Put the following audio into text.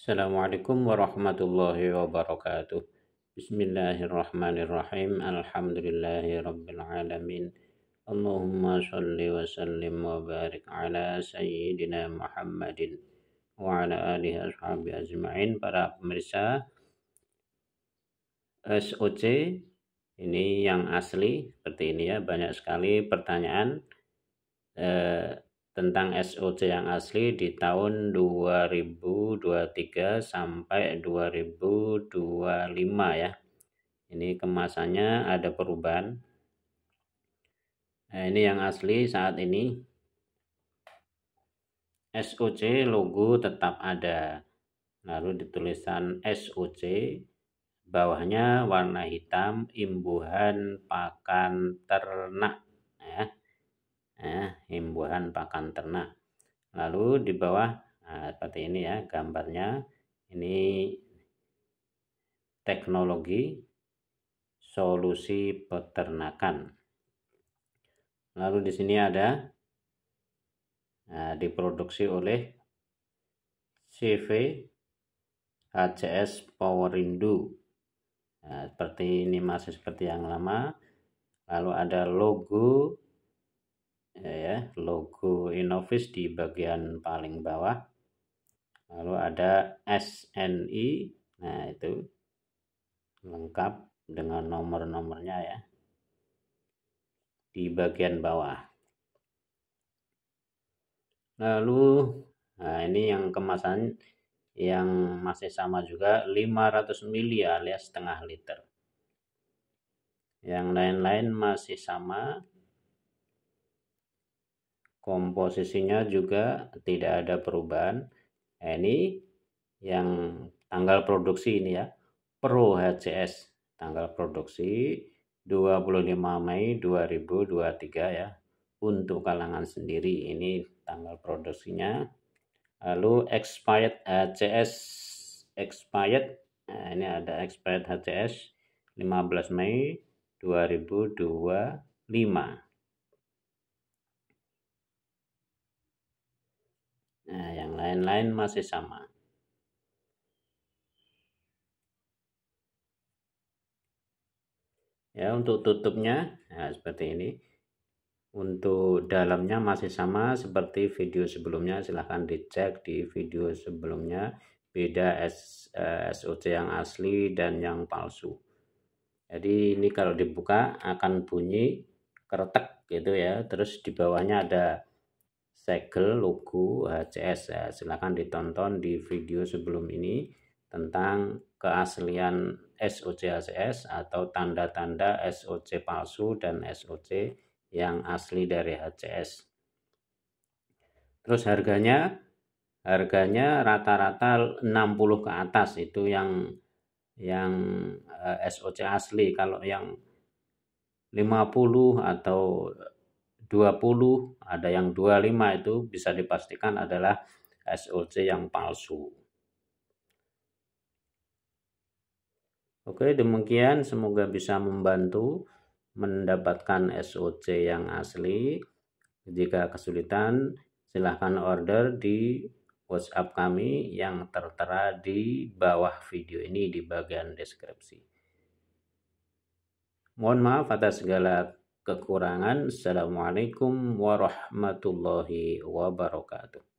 Assalamualaikum warahmatullahi wabarakatuh. Bismillahirrahmanirrahim. Alhamdulillahi rabbil alamin. Allahumma salli wa sallim wa barik ala sayyidina Muhammadin wa ala alihi ashabi ajma'in. Para pemirsa SOC ini yang asli seperti ini ya banyak sekali pertanyaan eh, tentang SOC yang asli di tahun 2023 sampai 2025 ya. Ini kemasannya ada perubahan. Nah, ini yang asli saat ini. SOC logo tetap ada. Lalu ditulisan SOC bawahnya warna hitam imbuhan pakan ternak ya, himbuan pakan ternak. Lalu di bawah nah, seperti ini ya gambarnya. Ini teknologi solusi peternakan. Lalu di sini ada nah, diproduksi oleh CV HCS powerindo Nah, seperti ini masih seperti yang lama. Lalu ada logo Ya, ya logo Inovis di bagian paling bawah lalu ada SNI nah itu lengkap dengan nomor-nomornya ya di bagian bawah lalu nah ini yang kemasan yang masih sama juga 500 mili alias setengah liter yang lain-lain masih sama komposisinya juga tidak ada perubahan ini yang tanggal produksi ini ya Pro HCS tanggal produksi 25 Mei 2023 ya untuk kalangan sendiri ini tanggal produksinya lalu expired HCS expired nah ini ada expired HCS 15 Mei 2025 lain-lain masih sama. Ya, untuk tutupnya ya, seperti ini. Untuk dalamnya masih sama seperti video sebelumnya, silahkan dicek di video sebelumnya beda S, eh, SOC yang asli dan yang palsu. Jadi ini kalau dibuka akan bunyi keretek gitu ya, terus di bawahnya ada segel logo HCS ya. Silahkan ditonton di video sebelum ini tentang keaslian SOC HCS atau tanda-tanda SOC palsu dan SOC yang asli dari HCS. Terus harganya harganya rata-rata 60 ke atas itu yang yang eh, SOC asli kalau yang 50 atau 20, ada yang 25 itu bisa dipastikan adalah SOC yang palsu. Oke, demikian semoga bisa membantu mendapatkan SOC yang asli. Jika kesulitan, silahkan order di WhatsApp kami yang tertera di bawah video ini di bagian deskripsi. Mohon maaf atas segala kekurangan. Assalamualaikum warahmatullahi wabarakatuh.